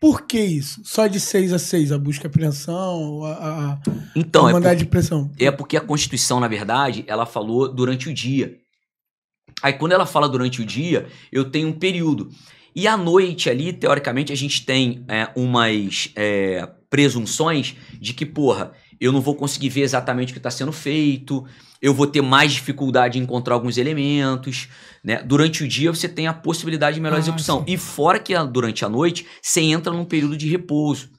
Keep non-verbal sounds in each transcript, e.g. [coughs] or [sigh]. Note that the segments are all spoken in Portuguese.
Por que isso? Só de 6 a 6, a busca e apreensão, a, a, então, a é de pressão? É porque a Constituição, na verdade, ela falou durante o dia. Aí quando ela fala durante o dia, eu tenho um período. E à noite ali, teoricamente, a gente tem é, umas é, presunções de que, porra, eu não vou conseguir ver exatamente o que está sendo feito, eu vou ter mais dificuldade em encontrar alguns elementos, né? Durante o dia você tem a possibilidade de melhor ah, execução. Sim. E fora que ah, durante a noite você entra num período de repouso.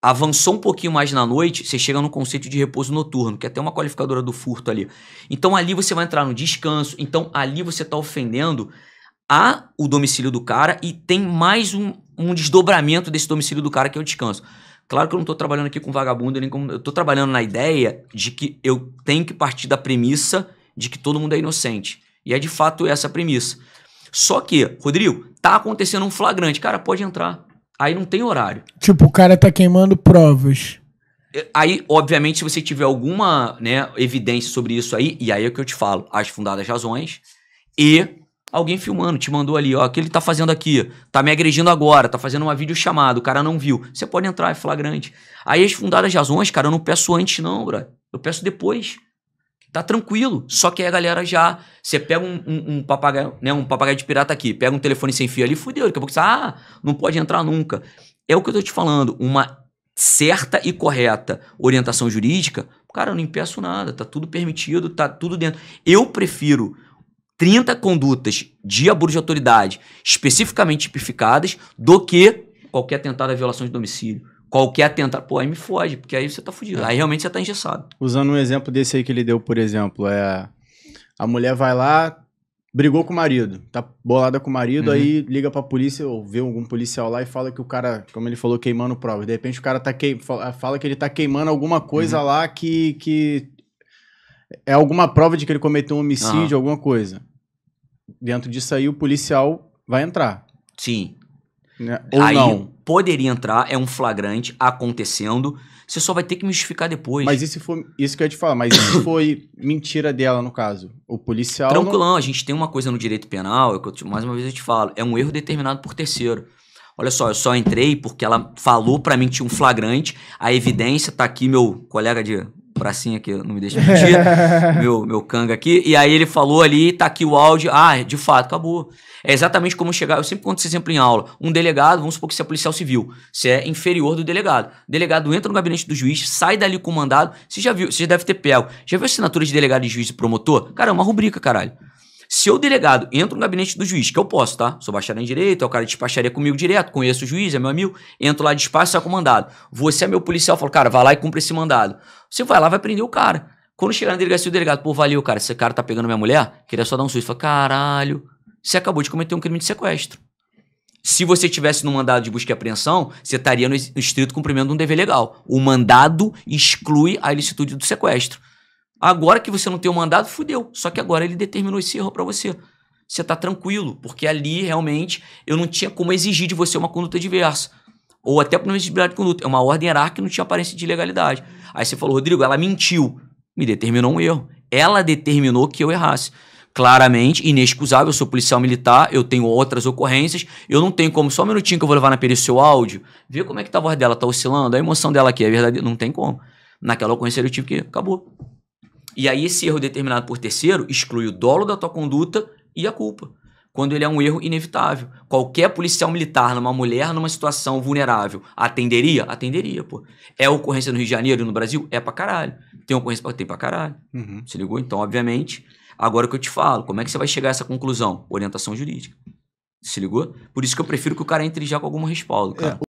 Avançou um pouquinho mais na noite, você chega no conceito de repouso noturno, que é até uma qualificadora do furto ali. Então ali você vai entrar no descanso, então ali você está ofendendo a o domicílio do cara e tem mais um, um desdobramento desse domicílio do cara que é o descanso. Claro que eu não estou trabalhando aqui com vagabundo, nem com... eu estou trabalhando na ideia de que eu tenho que partir da premissa de que todo mundo é inocente. E é de fato essa a premissa. Só que, Rodrigo, tá acontecendo um flagrante. Cara, pode entrar. Aí não tem horário. Tipo, o cara tá queimando provas. É, aí, obviamente, se você tiver alguma né, evidência sobre isso aí, e aí é o que eu te falo, as fundadas razões, e alguém filmando, te mandou ali, ó, o que ele tá fazendo aqui? Tá me agredindo agora, tá fazendo uma videochamada, o cara não viu. Você pode entrar, é flagrante. Aí as fundadas razões, cara, eu não peço antes não, bro. Eu peço depois. Tá tranquilo. Só que aí a galera já... Você pega um, um, um, papagaio, né, um papagaio de pirata aqui, pega um telefone sem fio ali, fudeu. Daqui a pouco você, ah, não pode entrar nunca. É o que eu tô te falando, uma certa e correta orientação jurídica, cara, eu não impeço nada, tá tudo permitido, tá tudo dentro. Eu prefiro 30 condutas de abuso de autoridade especificamente tipificadas do que qualquer atentado à violação de domicílio. Qualquer atentado. Pô, aí me foge, porque aí você tá fudido. É. Aí realmente você tá engessado. Usando um exemplo desse aí que ele deu, por exemplo, é. A mulher vai lá, brigou com o marido, tá bolada com o marido, uhum. aí liga pra polícia ou vê algum policial lá e fala que o cara, como ele falou, queimando provas. De repente o cara tá que... fala que ele tá queimando alguma coisa uhum. lá que, que é alguma prova de que ele cometeu um homicídio, uhum. alguma coisa dentro disso aí o policial vai entrar. Sim. Né? Ou aí, não. Poderia entrar, é um flagrante acontecendo. Você só vai ter que justificar depois. Mas isso foi. Isso que eu ia te falar, mas isso foi [coughs] mentira dela, no caso. O policial. Tranquilão, não... a gente tem uma coisa no direito penal, é que eu, mais uma vez eu te falo, é um erro determinado por terceiro. Olha só, eu só entrei porque ela falou para mim que tinha um flagrante, a evidência tá aqui, meu colega de pracinha aqui, não me deixa mentir, [laughs] meu, meu canga aqui. E aí ele falou ali, tá aqui o áudio, ah, de fato, acabou. É exatamente como chegar, eu sempre conto esse exemplo em aula. Um delegado, vamos supor que você é policial civil, você é inferior do delegado. O delegado entra no gabinete do juiz, sai dali com o mandado, você já viu, você já deve ter pego. Já viu assinatura de delegado de juiz e promotor? Cara, é uma rubrica, caralho. Se eu, delegado, entro no gabinete do juiz, que eu posso, tá? Sou bacharel em direito, é o cara de despacharia comigo direto, conheço o juiz, é meu amigo, entro lá, despacho, com o mandado. Você é meu policial, falo, cara, vai lá e cumpre esse mandado. Você vai lá, vai prender o cara. Quando chegar na delegacia, o delegado, pô, valeu, cara, esse cara tá pegando minha mulher, queria só dar um susto. Fala, caralho, você acabou de cometer um crime de sequestro. Se você tivesse no mandado de busca e apreensão, você estaria no estrito cumprimento de um dever legal. O mandado exclui a ilicitude do sequestro. Agora que você não tem o mandado, fudeu. Só que agora ele determinou esse erro para você. Você tá tranquilo, porque ali realmente eu não tinha como exigir de você uma conduta diversa. Ou até por não exigibilidade de conduta. É uma ordem hierárquica que não tinha aparência de ilegalidade. Aí você falou, Rodrigo, ela mentiu. Me determinou um erro. Ela determinou que eu errasse claramente inexcusável. Eu sou policial militar, eu tenho outras ocorrências. Eu não tenho como, só um minutinho que eu vou levar na perícia seu áudio, ver como é que tá a voz dela, tá oscilando, a emoção dela aqui, é verdade, não tem como. Naquela ocorrência eu tive que, acabou. E aí esse erro determinado por terceiro exclui o dolo da tua conduta e a culpa, quando ele é um erro inevitável. Qualquer policial militar numa mulher numa situação vulnerável atenderia? Atenderia, pô. É ocorrência no Rio de Janeiro e no Brasil? É pra caralho. Tem ocorrência pra, tem pra caralho. Uhum. Se ligou? Então, obviamente, agora que eu te falo, como é que você vai chegar a essa conclusão? Orientação jurídica. Se ligou? Por isso que eu prefiro que o cara entre já com alguma respaldo, cara. É,